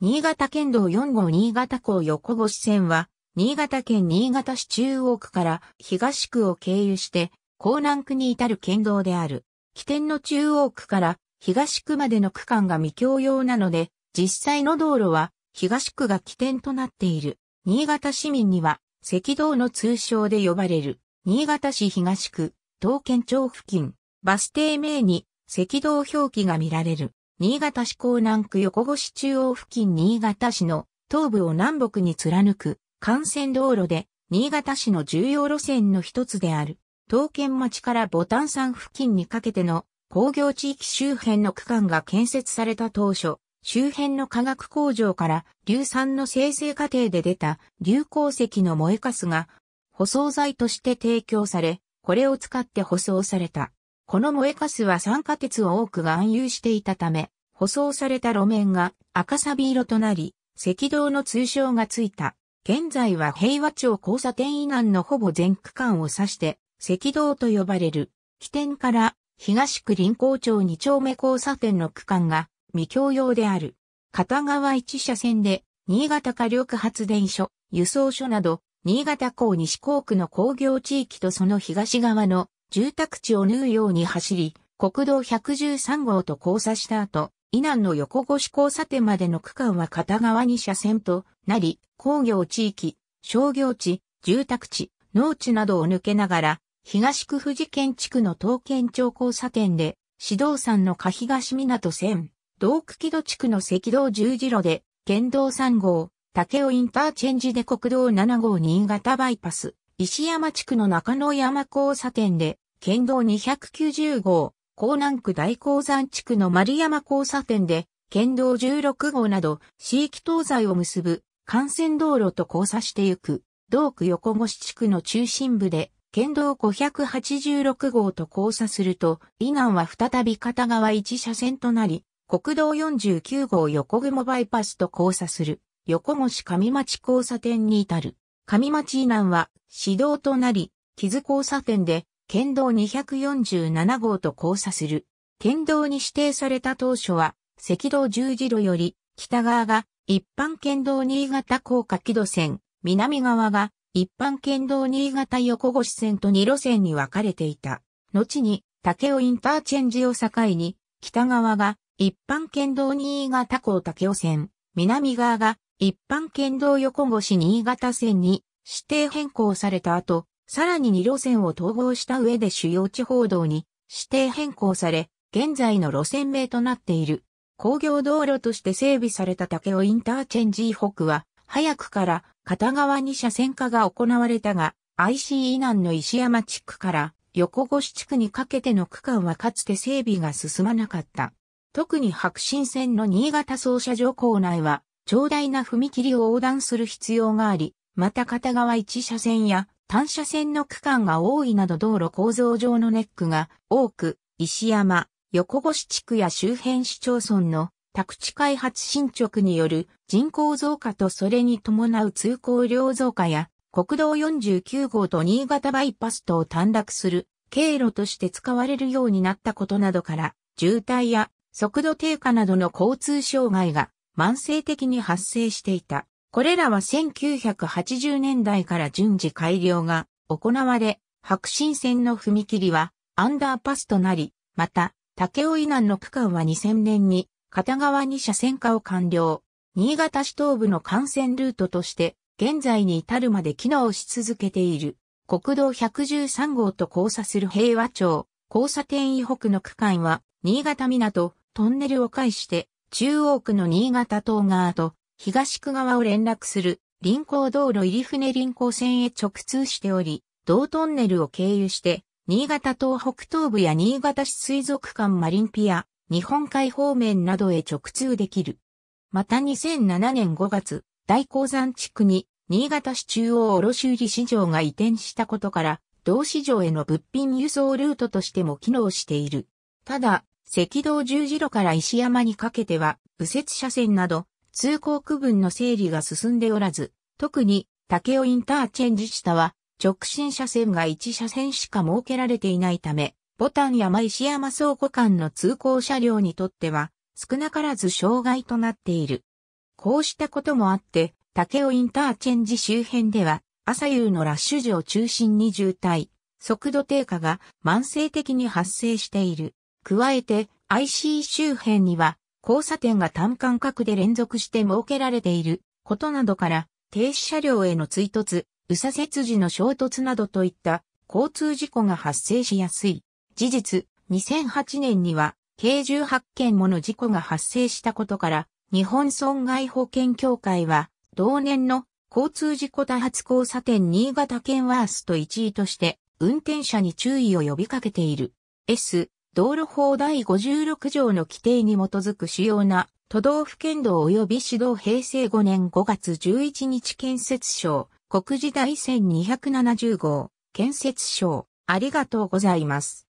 新潟県道4号新潟港横越線は、新潟県新潟市中央区から東区を経由して、江南区に至る県道である。起点の中央区から東区までの区間が未共用なので、実際の道路は東区が起点となっている。新潟市民には、赤道の通称で呼ばれる、新潟市東区、東県庁付近、バス停名に赤道表記が見られる。新潟市港南区横越中央付近新潟市の東部を南北に貫く幹線道路で新潟市の重要路線の一つである。東県町からボタン山付近にかけての工業地域周辺の区間が建設された当初、周辺の化学工場から硫酸の生成過程で出た硫鉱石の燃えかすが舗装材として提供され、これを使って舗装された。この燃えかすは酸化鉄を多く含有していたため、舗装された路面が赤錆色となり、赤道の通称がついた。現在は平和町交差点以南のほぼ全区間を指して、赤道と呼ばれる。起点から東区林港町二丁目交差点の区間が未共用である。片側一車線で、新潟火力発電所、輸送所など、新潟港西港区の工業地域とその東側の住宅地を縫うように走り、国道113号と交差した後、以南の横越し交差点までの区間は片側に車線となり、工業地域、商業地、住宅地、農地などを抜けながら、東区富士県地区の東県庁交差点で、市道山の下東港線、道区木戸地区の赤道十字路で、県道3号、竹尾インターチェンジで国道7号新潟バイパス、石山地区の中野山交差点で、県道290号、江南区大鉱山地区の丸山交差点で、県道16号など、地域東西を結ぶ、幹線道路と交差してゆく、道区横越地区の中心部で、県道586号と交差すると、伊南は再び片側1車線となり、国道49号横雲バイパスと交差する、横越上町交差点に至る。上町以南は、市道となり、木津交差点で、県道247号と交差する。県道に指定された当初は、赤道十字路より、北側が、一般県道新潟高架軌道線、南側が、一般県道新潟横越線と2路線に分かれていた。後に、竹尾インターチェンジを境に、北側が一般県道新潟港竹尾線、南側が一般県道横越新潟線に指定変更された後、さらに2路線を統合した上で主要地方道に指定変更され、現在の路線名となっている。工業道路として整備された竹尾インターチェンジ北は、早くから片側2車線化が行われたが、IC 以南の石山地区から横越地区にかけての区間はかつて整備が進まなかった。特に白新線の新潟総車場構内は、長大な踏切を横断する必要があり、また片側1車線や単車線の区間が多いなど道路構造上のネックが多く、石山、横越地区や周辺市町村の宅地開発進捗による人口増加とそれに伴う通行量増加や国道49号と新潟バイパスとを短絡する経路として使われるようになったことなどから渋滞や速度低下などの交通障害が慢性的に発生していた。これらは1980年代から順次改良が行われ、白新線の踏切はアンダーパスとなり、また、竹尾以南の区間は2000年に片側2車線化を完了。新潟市東部の幹線ルートとして、現在に至るまで機能し続けている。国道113号と交差する平和町、交差点以北の区間は、新潟港、トンネルを介して、中央区の新潟東側と東区側を連絡する臨港道路入船臨港線へ直通しており、同トンネルを経由して、新潟東北東部や新潟市水族館マリンピア、日本海方面などへ直通できる。また2007年5月、大鉱山地区に新潟市中央卸売市場が移転したことから、同市場への物品輸送ルートとしても機能している。ただ、赤道十字路から石山にかけては、右折車線など、通行区分の整理が進んでおらず、特に、竹尾インターチェンジ下は、直進車線が1車線しか設けられていないため、ボタン山石山倉庫間の通行車両にとっては、少なからず障害となっている。こうしたこともあって、竹尾インターチェンジ周辺では、朝夕のラッシュ時を中心に渋滞、速度低下が慢性的に発生している。加えて IC 周辺には交差点が単間隔で連続して設けられていることなどから停止車両への追突、右左折時の衝突などといった交通事故が発生しやすい。事実、2008年には計18件もの事故が発生したことから、日本損害保険協会は同年の交通事故多発交差点新潟県ワースト1位として運転者に注意を呼びかけている。S、道路法第56条の規定に基づく主要な都道府県道及び市道平成5年5月11日建設省、国時第1270号、建設省、ありがとうございます。